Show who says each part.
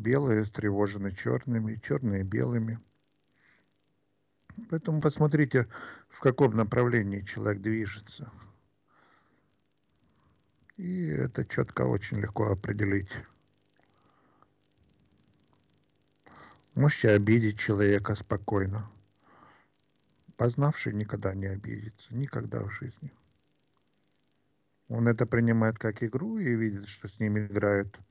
Speaker 1: Белые встревожены черными, черные белыми. Поэтому посмотрите, в каком направлении человек движется. И это четко очень легко определить. Можете обидеть человека спокойно. Познавший никогда не обидится, никогда в жизни. Он это принимает как игру и видит, что с ним играют –